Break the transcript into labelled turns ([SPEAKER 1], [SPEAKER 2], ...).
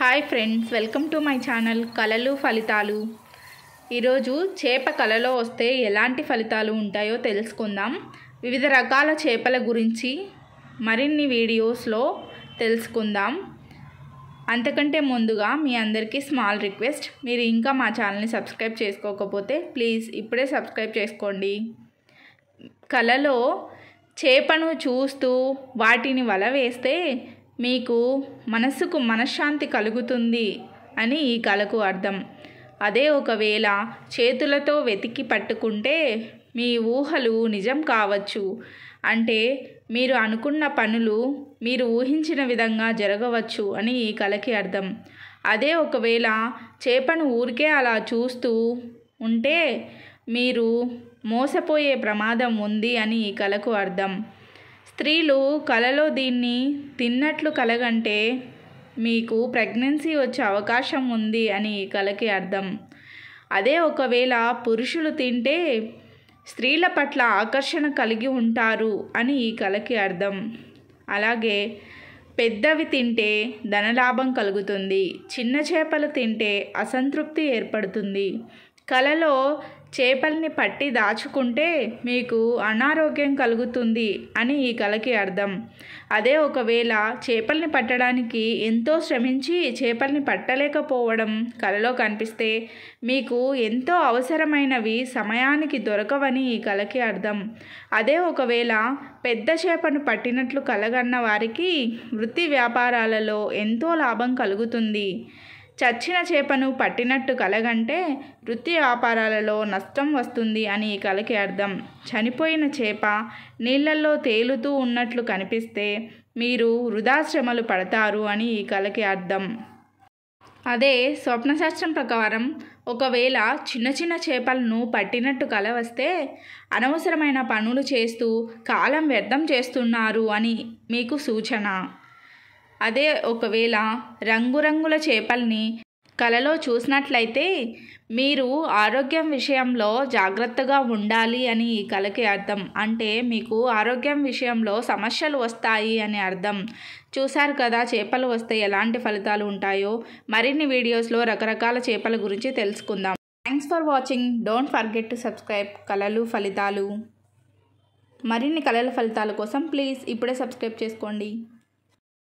[SPEAKER 1] hi friends welcome to my channel కళలు ఫలితాలు ఈరోజు చేప కళలో వస్తే ఎలాంటి ఫలితాలు ఉంటాయో తెలుసుకుందాం వివిధ రకాల చేపల గురించి మరిన్ని వీడియోస్లో తెలుసుకుందాం అంతకంటే ముందుగా మీ అందరికీ స్మాల్ రిక్వెస్ట్ మీరు ఇంకా మా ఛానల్ని సబ్స్క్రైబ్ చేసుకోకపోతే ప్లీజ్ ఇప్పుడే సబ్స్క్రైబ్ చేసుకోండి కళలో చేపను చూస్తూ వాటిని వల వేస్తే మీకు మనసుకు మనశ్శాంతి కలుగుతుంది అని ఈ కళకు అర్థం అదే ఒకవేళ చేతులతో వెతికి పట్టుకుంటే మీ ఊహలు నిజం కావచ్చు అంటే మీరు అనుకున్న పనులు మీరు ఊహించిన విధంగా జరగవచ్చు అని ఈ కళకి అర్థం అదే ఒకవేళ చేపను ఊరికే అలా చూస్తూ ఉంటే మీరు మోసపోయే ప్రమాదం ఉంది అని ఈ కళకు అర్థం స్త్రీలు కలలో దీన్ని తిన్నట్లు కలగంటే మీకు ప్రెగ్నెన్సీ వచ్చే అవకాశం ఉంది అని కలకి అర్థం అదే ఒకవేళ పురుషులు తింటే స్త్రీల పట్ల ఆకర్షణ కలిగి ఉంటారు అని ఈ కలకి అర్థం అలాగే పెద్దవి తింటే ధనలాభం కలుగుతుంది చిన్న చేపలు తింటే అసంతృప్తి ఏర్పడుతుంది కలలో చేపల్ని పట్టి దాచుకుంటే మీకు అనారోగ్యం కలుగుతుంది అని ఈ కలకి అర్థం అదే ఒకవేళ చేపల్ని పట్టడానికి ఎంతో శ్రమించి చేపల్ని పట్టలేకపోవడం కలలో కనిపిస్తే మీకు ఎంతో అవసరమైనవి సమయానికి దొరకవని ఈ కలకి అర్థం అదే ఒకవేళ పెద్ద చేపను పట్టినట్లు కలగన్న వారికి వృత్తి వ్యాపారాలలో ఎంతో లాభం కలుగుతుంది చచ్చిన చేపను పట్టినట్టు కలగంటే వృత్తి వ్యాపారాలలో నష్టం వస్తుంది అని ఈ కలకి అర్థం చనిపోయిన చేప నీళ్లలో తేలుతూ ఉన్నట్లు కనిపిస్తే మీరు వృధాశ్రమలు పడతారు అని ఈ కలకి అర్థం అదే స్వప్నశాస్త్రం ప్రకారం ఒకవేళ చిన్న చిన్న చేపలను పట్టినట్టు కల వస్తే అనవసరమైన పనులు చేస్తూ కాలం వ్యర్థం చేస్తున్నారు అని మీకు సూచన అదే ఒకవేళ రంగురంగుల చేపల్ని కలలో చూసినట్లయితే మీరు ఆరోగ్యం విషయంలో జాగ్రత్తగా ఉండాలి అని ఈ కలకి అర్థం అంటే మీకు ఆరోగ్యం విషయంలో సమస్యలు వస్తాయి అని అర్థం చూశారు కదా చేపలు వస్తే ఎలాంటి ఫలితాలు ఉంటాయో మరిన్ని వీడియోస్లో రకరకాల చేపల గురించి తెలుసుకుందాం thanks for watching don't forget to subscribe కళలు ఫలితాలు మరిన్ని కళల ఫలితాల కోసం ప్లీజ్ ఇప్పుడే సబ్స్క్రైబ్ చేసుకోండి